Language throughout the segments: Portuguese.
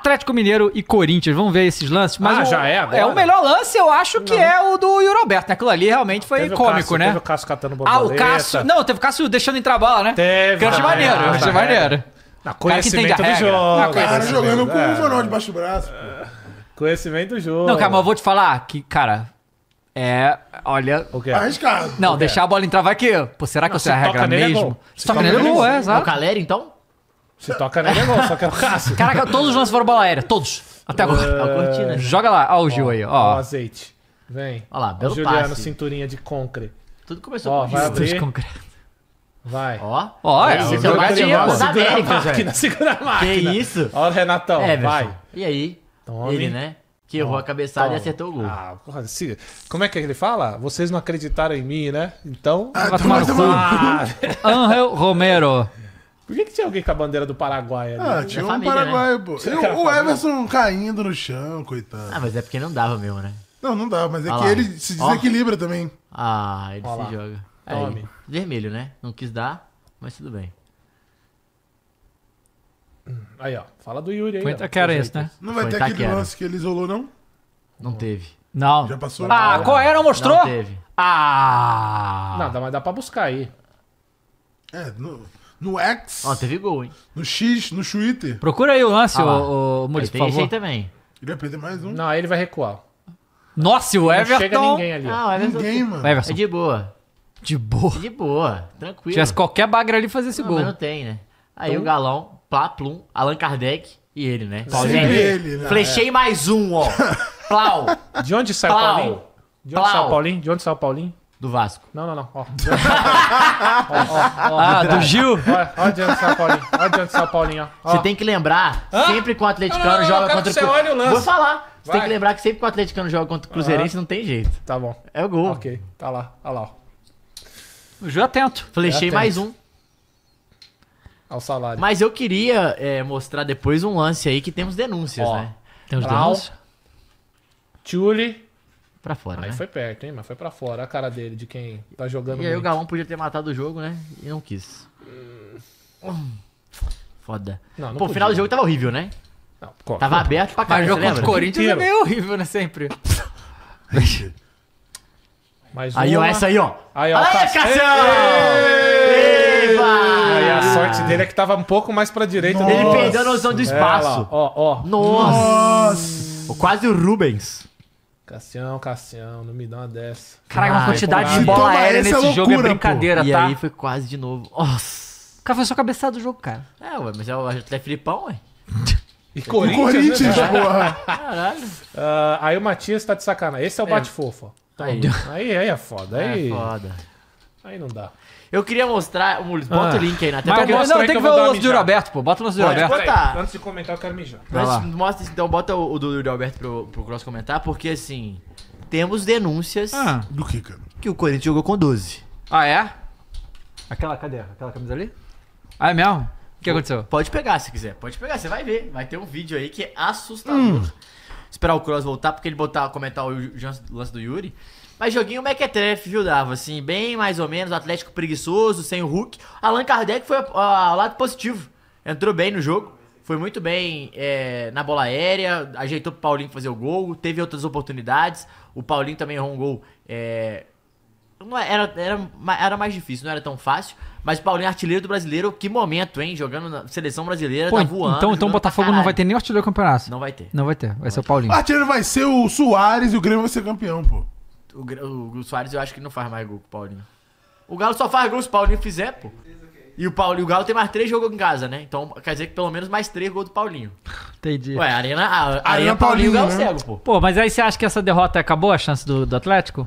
Atlético Mineiro e Corinthians. Vamos ver esses lances. Mas ah, o, já é agora? É o melhor lance, eu acho que é o do Roberto. Né? Aquilo ali realmente foi teve cômico, Cássio, né? Teve o Cássio catando borboleta. Ah, o Cássio... Não, teve o Cássio deixando entrar a bola, né? Teve. Que eu achei maneiro, eu achei maneiro. Na conhecimento cara do jogo. Na cara jogando com o Vanol é. debaixo do braço. Conhecimento do jogo. Não, cara, mas eu vou te falar que, cara... É, olha. O quê? Arriscado. Não, deixar a bola entrar vai que. Pô, será que não, eu sei é a regra é mesmo? É se toca nele é gol, é, exato. O Caleri, então? Se toca nele é gol, só que é o Cássio. Caraca, todos os lances foram bola aérea, todos. Até agora. Uh... Joga lá, ó o Gil aí, ó. Ó, azeite. Vem. Olha lá, belo Juliano, passe. cinturinha de concre. Tudo começou ó, com vai abrir. de concre. Vai. Ó, ó, é, esse é o mais tempo da máquina, segura a máquina. Que isso? Ó, o Renatão, é, vai. E aí? Tome. Ele, né? Que errou a cabeçada e acertou o gol. Ah, porra, se... como é que ele fala? Vocês não acreditaram em mim, né? Então, ah, vai tomar no cu. Angel Romero. Por que, que tinha alguém com a bandeira do Paraguai ali? Ah, tinha Da um família, né? paraguaio, pô. E o- o Everson caindo no chão, coitado. Ah, mas é porque não dava mesmo, né? Não, não dava mas é que lá. ele se desequilibra também. Ah, ele lá. se joga. Aí, vermelho, né? Não quis dar, mas tudo bem. Aí, ó. Fala do Yuri aí. ó. Foi esse, né? Não vai Foi ter aquele lance que ele isolou, não? Não teve. Não. Já passou? Ah, qual era? Mostrou? Não teve. Ah! Não, mas dá pra buscar aí. É, no- no X. Ó, teve gol, hein? No X, no Twitter. Procura aí o lance, ah, o, o por favor. Tem também. Ele vai perder mais um. Não, ele vai recuar. Nossa, o Everton. Não chega ninguém ali. Não, ah, Everton. Ninguém, mano. Everton. É de boa. De boa. De boa, tranquilo. Tivesse qualquer bagra ali fazer esse não, gol. Mas não tem, né? Aí então... o Galão, Plá, Plum, Allan Kardec e ele, né? Paulinho. ele, né? Flechei é. mais um, ó. Plau. De onde saiu o Paulinho? De onde saiu o Paulinho? De onde sai o Paulinho? Do Vasco. Não, não, não. Ó. ó, ó, Ah, do Gil? Olha, olha adiante São Paulinho. Olha adiante São Paulinho, ó. Você tem que lembrar, sempre que o atleticano não, joga contra o Cruzeiro. Vou falar. Você tem que lembrar que sempre que o atleticano joga contra o Cruzeirense, não tem jeito. Tá bom. É o gol. Ok, tá lá. Olha lá, ó. O Gil é atento. Flechei atento. mais um. Ao salário. Mas eu queria é, mostrar depois um lance aí que temos denúncias, ó. né? Temos denúncias? Tchule. Pra fora. Aí né? foi perto, hein? Mas foi pra fora. A cara dele, de quem tá jogando. E aí o Galão podia ter matado o jogo, né? E não quis. Hum. Foda. Não, não Pô, o final do jogo tava horrível, né? Não, tava aberto pra caralho. Mas jogo contra o Corinthians é meio horrível, né? Sempre. Mais aí, ó, essa aí, ó. Aí, ó. Aê, Cassião! Cassião! Aí, a sorte dele é que tava um pouco mais pra direita. Nossa. Ele perdeu a noção do espaço. ó, ó. Nossa! Nossa. Quase o Rubens. Cassião, Cassião, não me dá uma dessa. Caraca, uma quantidade de bola aérea nesse loucura, jogo é brincadeira, pô. tá? E aí foi quase de novo. Nossa. O cara foi só cabeçada do jogo, cara. É, ué, mas é o até Filipão, ué. E Corinthians, né, Corinthians né? porra. Caralho. Uh, aí o Matias tá de sacanagem. Esse é o é. bate-fofo. Então, aí. aí. aí é foda. É aí é foda. Aí não dá. Eu queria mostrar. Mules, bota ah. o link aí na tela. não, tem que, ver o lance do Yuri Alberto, pô. Bota o lance do Yuri Alberto. Botar. Antes de comentar, eu quero mijar. Mas, mostra, então, bota o, o do Yuri Alberto pro, pro Cross comentar, porque assim. Temos denúncias. Ah, do que, cara? Que o Corinthians jogou com 12. Ah, é? Aquela, cadê? Aquela camisa ali? Ah, é mesmo? O que aconteceu? Pode pegar se quiser, pode pegar, você vai ver. Vai ter um vídeo aí que é assustador. Hum. Esperar o Cross voltar, porque ele botar, comentar o lance do Yuri. Mas joguinho mequetrefe, é é viu, Davo? Assim, bem mais ou menos, o Atlético preguiçoso, sem o Hulk. Allan Kardec foi ao lado positivo. Entrou bem no jogo. Foi muito bem é, na bola aérea, ajeitou pro Paulinho fazer o gol, teve outras oportunidades. O Paulinho também errou um gol. É, é era, era, era mais difícil, não era tão fácil. Mas Paulinho, artilheiro do brasileiro, que momento, hein? Jogando na seleção brasileira, Pô, tá voando. Então, então o Botafogo não vai ter nem o artilheiro do campeonato. Não vai ter. Não vai ter, vai, vai ser o Paulinho. O artilheiro vai ser o Soares e o Grêmio vai ser campeão, pô. O, o, o Soares eu acho que não faz mais gol que o Paulinho. O Galo só faz gol se o Paulinho fizer, pô. E o, Paulo, e o Galo tem mais três jogos em casa, né? Então quer dizer que pelo menos mais três gols do Paulinho. Entendi. Ué, Arena, a, Arena, Arena Paulinho, e o Galo né? cego, pô. Pô, mas aí você acha que essa derrota acabou a chance do, do Atlético?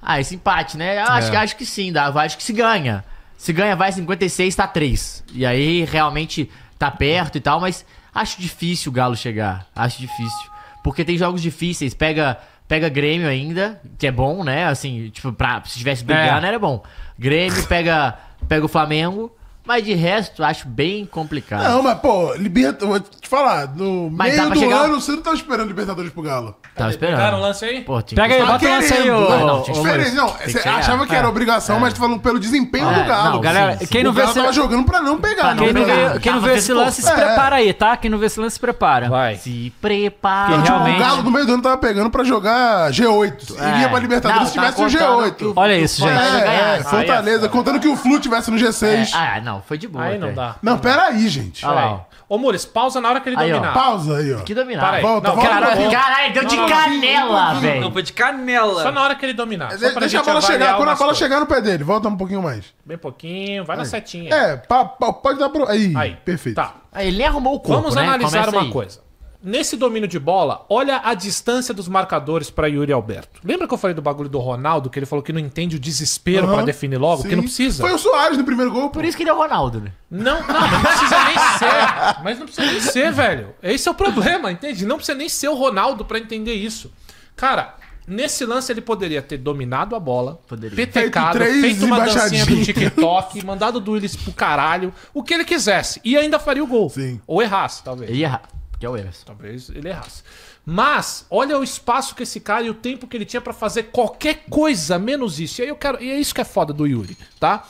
Ah, esse empate, né? Acho, é. que, acho que sim, dá. Acho que se ganha. Se ganha, vai 56, tá 3. E aí realmente tá perto e tal, mas acho difícil o Galo chegar. Acho difícil. Porque tem jogos difíceis. Pega pega Grêmio ainda, que é bom, né? Assim, tipo, pra, se tivesse brigando é. era bom. Grêmio pega, pega o Flamengo, mas de resto, acho bem complicado. Não, mas, pô, Libertadores. Vou te falar, no Mas meio do chegar- ano você não tava tá esperando Libertadores pro Galo. Tava esperando. Pegaram o lance aí? Pô, tinha Pega que- aí, bota o lance aí, ô. Ah, não, não, não. Você achava que era é. obrigação, é. mas tu tá falando pelo desempenho do é, Galo. não, galera, quem não vê esse- lance. jogando pra não pegar, não né? Quem não, pegar. vê, quem não vê esse lance, se prepara aí, tá? Quem não vê esse lance, se prepara. Vai. Se prepara. Porque, tipo, realmente- O Galo no meio do ano tava pegando pra jogar G8. Iria pra Libertadores se tá tivesse um no G8. Olha isso, gente. Fortaleza É, é, Fortaleza, contando que o Flu tivesse no G6. ah, não, não, foi de boa. Aí até. não dá. Não, peraí, gente. Ah, lá, Ô, Mures, pausa na hora que ele aí, dominar. Ó. Pausa aí, ó. Que dominar. Volta, não, volta, cara, Caralho, deu de não, canela, velho. Não, foi de canela. Só na hora que ele dominar. De, deixa a bola chegar. Quando a bola chegar no pé dele, volta um pouquinho mais. Bem pouquinho, vai aí. na é. setinha. É, pa, pa, pode dar pro. Aí, aí, perfeito. Tá. Aí, ah, ele arrumou o corpo, Vamos né? analisar Começa uma aí. coisa nesse domínio de bola, olha a distância dos marcadores para Yuri Alberto. Lembra que eu falei do bagulho do Ronaldo, que ele falou que não entende o desespero uhum, para definir logo, sim. que não precisa? Foi o Soares no primeiro gol. Pô. Por isso que ele é o Ronaldo, né? Não, não, não precisa nem ser. Mas não precisa nem ser, velho. Esse é o problema, entende? Não precisa nem ser o Ronaldo para entender isso. Cara, Nesse lance ele poderia ter dominado a bola, poderia. petecado, feito, feito uma dancinha do TikTok, mandado o Willis pro caralho, o que ele quisesse. E ainda faria o gol. Sim. Ou errasse, talvez. Ia errar que é o Everson. Talvez ele errasse. Mas, olha o espaço que esse cara e o tempo que ele tinha para fazer qualquer coisa menos isso. E aí eu quero. E é isso que é foda do Yuri, tá?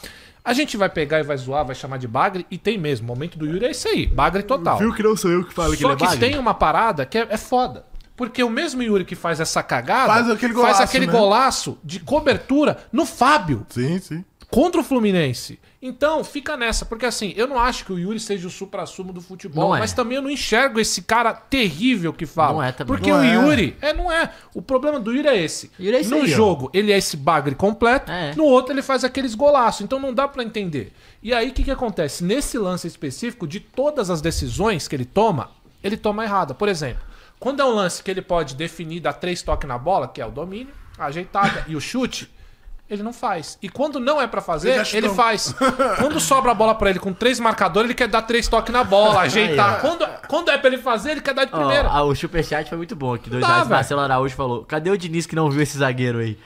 A gente vai pegar e vai zoar, vai chamar de bagre, e tem mesmo. O momento do Yuri é esse aí, bagre total. Viu que não sou eu que falo que ele é bagre? Só que tem uma parada que é, é, foda. Porque o mesmo Yuri que faz essa cagada faz aquele golaço, faz aquele né? golaço de cobertura no Fábio. Sim, sim contra o Fluminense. Então, fica nessa, porque assim, eu não acho que o Yuri seja o supra-sumo do futebol, é. mas também eu não enxergo esse cara terrível que fala. Não é também. Porque não o é. Yuri, é, não é. O problema do Yuri é esse. Yuri é esse no aí, jogo, ó. ele é esse bagre completo, é. no outro ele faz aqueles golaços, então não dá para entender. E aí o que que acontece? Nesse lance específico de todas as decisões que ele toma, ele toma errada. Por exemplo, quando é um lance que ele pode definir, dar três toques na bola, que é o domínio, a ajeitada e o chute, ele não faz. E quando não é para fazer, ele, ele faz. quando sobra a bola para ele com três marcadores, ele quer dar três toques na bola, ajeitar. Aí, quando, quando é pra ele fazer, ele quer dar de oh, primeira. Ah, o superchat foi muito bom aqui. Dois reais, Marcelo Araújo falou: cadê o Diniz que não viu esse zagueiro aí?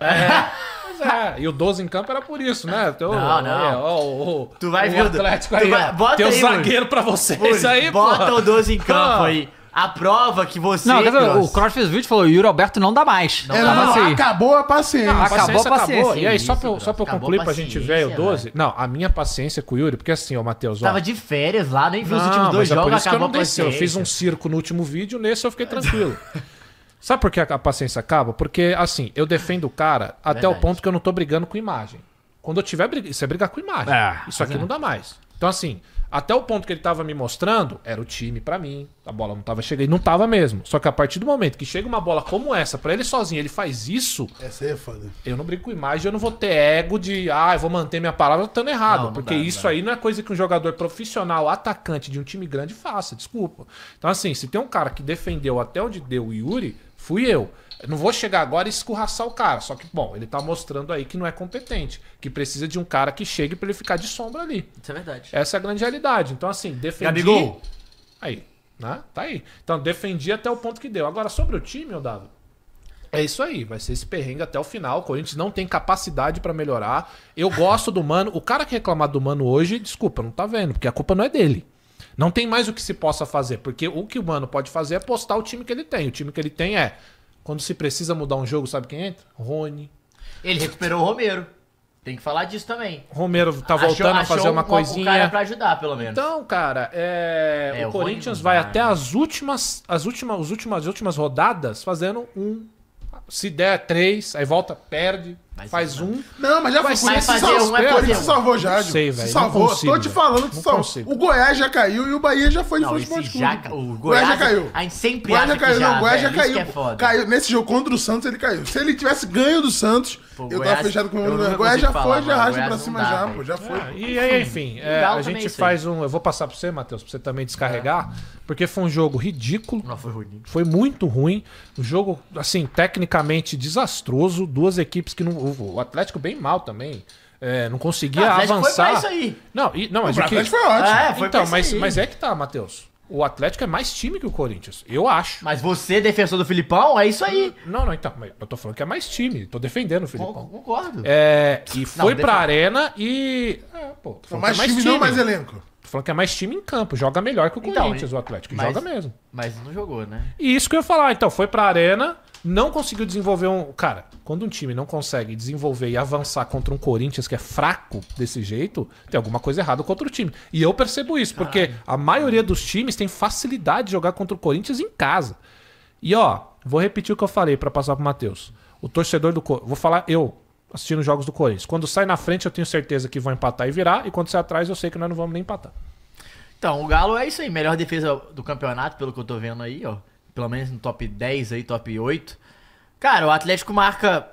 É. É, e o 12 em campo era por isso, né? Teu, não, não. É, ó, ó, tu vai ver o Atlético aí. Vai... Bota teu aí, zagueiro Muri. pra vocês aí, Bota pô. o 12 em campo ah. aí. A prova que você. Não, quer dizer, o Cross fez o vídeo e falou: Yuri Alberto não dá mais. É, não, dá não, mais. acabou a paciência. Não, a acabou a paciência. E aí, só pra eu, só pra eu Acabou a concluir pra gente ver o paciência, 12. Né? Não, a minha paciência com o Yuri, porque assim, o Matheus, Tava de férias lá, nem viu os últimos dois mas é por jogos, que eu acabou não a Eu fiz um circo no último vídeo, nesse eu fiquei tranquilo. Sabe por que a- paciência acaba? Porque, assim, eu defendo o cara até o ponto que eu não tô brigando com imagem. Quando eu tiver briga, isso é brigar com imagem. É, isso aqui não dá mais. Então, assim, até o ponto que ele estava me mostrando, era o time para mim. A bola não tava chegando. E não tava mesmo. Só que a partir do momento que chega uma bola como essa, para ele sozinho, ele faz isso. Essa é foda. Eu não brinco com imagem, eu não vou ter ego de, ah, eu vou manter minha palavra estando errado. Não, não porque dá, isso dá. aí não é coisa que um jogador profissional, atacante de um time grande faça. Desculpa. Então, assim, se tem um cara que defendeu até onde deu o Yuri Fui eu. Não vou chegar agora e escorraçar o cara. Só que, bom, ele tá mostrando aí que não é competente. Que precisa de um cara que chegue para ele ficar de sombra ali. Isso é verdade. Essa é a grande realidade. Então, assim, defendi. Gabigol. Aí, né? Tá aí. Então, defendi até o ponto que deu. Agora, sobre o time, eu dava. É isso aí, vai ser esse perrengue até o final. O Corinthians não tem capacidade para melhorar. Eu gosto do mano. O cara que reclamar do mano hoje, desculpa, não tá vendo, porque a culpa não é dele. Não tem mais o que se possa fazer, porque o que o Mano pode fazer é postar o time que ele tem. O time que ele tem é, quando se precisa mudar um jogo, sabe quem entra? Rony. Ele recuperou o Romero. Tem que falar disso também. Romero tá voltando achou a fazer uma um, coisinha. Um cara pra ajudar, pelo menos. Então, cara, é... É, o, o, Corinthians vai, até as últimas, as últimas, as últimas, as últimas rodadas fazendo um. Se der três, aí volta, perde, faz então. um. Não, mas já foi. Mas fazer se é um se salvou já, Não sei, velho. Se salvou. Consigo, Tô te falando que se salvou. O Goiás já caiu e o Bahia já foi de futebol de já, O Goiás, já é caiu. A gente sempre Goiás já caiu. Não, o Goiás já caiu. É caiu. Nesse jogo contra o Santos, ele caiu. Se ele tivesse ganho do Santos, Pô, eu Goiás, tava fechado com o meu. Goiás já foi, já rasga pra cima já, pô. Já foi. e aí, enfim, a gente faz um. Eu vou passar pra você, Matheus, pra você também descarregar. Porque foi um jogo ridículo. Não, foi ruim. Foi muito ruim. Um jogo, assim, tecnicamente desastroso. Duas equipes que não o, o Atlético bem mal também. É, não conseguia ah, avançar. Foi pra isso aí. Não, e, não mas o, é Atlético que... foi ótimo. É, foi então, mas, mas é que tá, Matheus. O Atlético é mais time que o Corinthians, eu acho. Mas você, defensor do Filipão, é isso aí. Não, não, então. Eu tô falando que é mais time. Tô defendendo o Filipão. Concordo. É, e foi não, pra arena e. É, pô, tô mais, é mais time, time, não mais elenco. Tô falando que é mais time em campo. Joga melhor que o então, Corinthians, o Atlético. Mas, joga mesmo. Mas não jogou, né? E isso que eu ia falar. Então, foi pra arena não conseguiu desenvolver um. Cara, quando um time não consegue desenvolver e avançar contra um Corinthians que é fraco desse jeito, tem alguma coisa errada contra o time. E eu percebo isso, porque a maioria dos times tem facilidade de jogar contra o Corinthians em casa. E ó, vou repetir o que eu falei para passar pro Matheus. O torcedor do Vou falar eu assistindo jogos do Corinthians. Quando sai na frente, eu tenho certeza que vão empatar e virar, e quando sai atrás, eu sei que nós não vamos nem empatar. Então, o Galo é isso aí, melhor defesa do campeonato, pelo que eu tô vendo aí, ó pelo menos no top 10 aí, top 8. Cara, o Atlético marca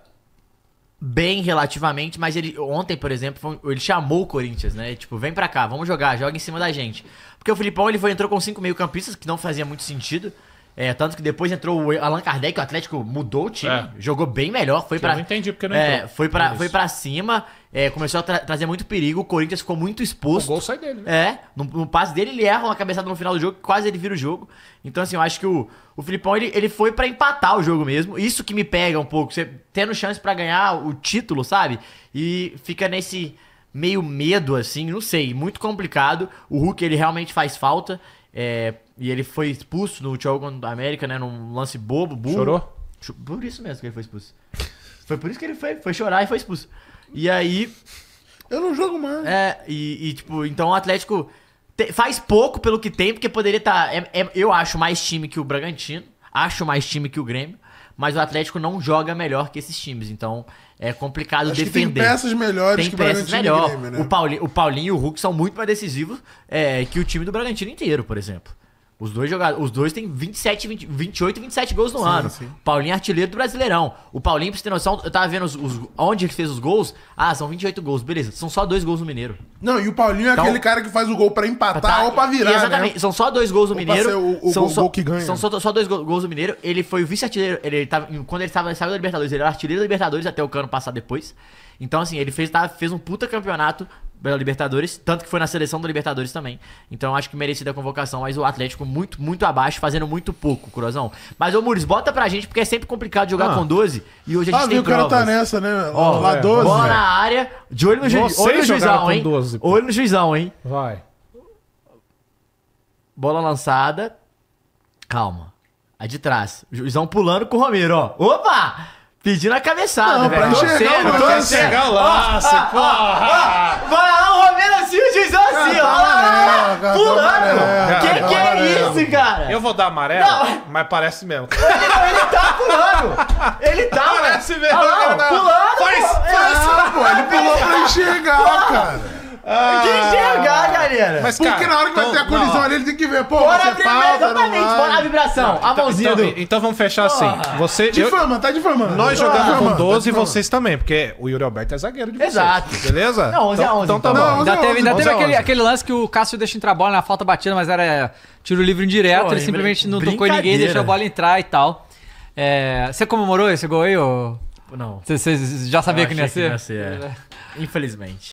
bem relativamente, mas ele ontem, por exemplo, ele chamou o Corinthians, né? Tipo, vem pra cá, vamos jogar, joga em cima da gente. Porque o Filipão ele foi, entrou com cinco meio-campistas, que não fazia muito sentido. É, tanto que depois entrou o Allan Kardec, o Atlético mudou o time, é. jogou bem melhor, foi para não entendi porque não é, entrou. foi para foi para cima, é, começou a tra trazer muito perigo, o Corinthians ficou muito exposto. O gol sai dele, né? É, no, no, passe dele ele erra uma cabeçada no final do jogo, quase ele vira o jogo. Então assim, eu acho que o, o Filipão ele, ele foi para empatar o jogo mesmo. Isso que me pega um pouco, você tendo chance para ganhar o título, sabe? E fica nesse meio medo assim, não sei, muito complicado. O Hulk ele realmente faz falta. É, e ele foi expulso no último jogo da América, né? Num lance bobo, burro. Chorou? Por isso mesmo que ele foi expulso. Foi por isso que ele foi, foi chorar e foi expulso. E aí. Eu não jogo mais. É, e, e tipo, então o Atlético te, faz pouco pelo que tem, porque poderia estar. Tá, é, é, eu acho mais time que o Bragantino, acho mais time que o Grêmio, mas o Atlético não joga melhor que esses times, então é complicado acho defender. tem peças melhores tem que peças melhor. Grêmio, né? o, Paulinho, o Paulinho e o Hulk são muito mais decisivos é, que o time do Bragantino inteiro, por exemplo. Os dois jogadores, os dois têm 27, 20, 28, 27 gols no sim, ano. Sim. Paulinho é artilheiro do Brasileirão. O Paulinho, pra você ter noção, eu tava vendo os, os, onde ele fez os gols. Ah, são 28 gols, beleza. São só dois gols no Mineiro. Não, e o Paulinho é então, é aquele cara que faz o gol para empatar tá, ou pra virar. Exatamente, né? são só dois gols no ou Mineiro. O, o, são gol, só, gol que ganha. São só, só dois gols, gols no Mineiro. Ele foi o vice-artilheiro. Ele tava, quando ele tava, saiu da Libertadores, ele era artilheiro da Libertadores até o cano passar depois. Então, assim, ele fez, tá, fez um puta campeonato pela Libertadores, tanto que foi na seleção da Libertadores também. Então acho que merecida a convocação, mas o Atlético muito, muito abaixo, fazendo muito pouco, Cruzão. Mas ô Muris, bota pra gente, porque é sempre complicado jogar ah. com 12 e hoje a gente ah, tem viu, o cara tá nessa, né? Ó, lá 12. É. Bola na área, de olho no, ju... olho no juizão, hein? 12, olho no juizão, hein? Vai. Bola lançada. Calma. A é de trás. Juizão pulando com o Romero, ó. Opa! Pedindo a cabeçada, não, velho. Pra enxergar o lance. Pra enxergar o lance, porra. Vai lá, o Romero assim, o juiz assim, tá ó. Ah, tá pulando. Que que é tá isso, cara? Eu vou dar amarelo, mas parece mesmo. Ele, tá pulando. Ele tá, Parece mesmo. pulando. Faz, faz. É. Ah, pô, ele pulou pra ah. enxergar, cara. Ah, que enxergar, galera. Mas, cara, Porque na hora que vai ter a colisão não. ali, ele tem que ver, pô, Bora você pausa, não coração, a mãozinha então, então do... Então vamos fechar assim. Você, de eu, tá de difamando. Nós jogamos com 12 tá e vocês também, porque o Yuri Alberto é zagueiro de vocês. Exato. Beleza? Não, 11 a 11. Então, então tá então. bom. Ainda teve, ainda teve aquele, aquele lance que o Cássio deixa entrar a bola na falta batida, mas era tiro livre indireto, ele simplesmente não tocou em ninguém, e deixou a bola entrar e tal. É, você comemorou esse gol aí, ou... Não. Você já sabia que não ia ser? Que não ia ser é. Infelizmente.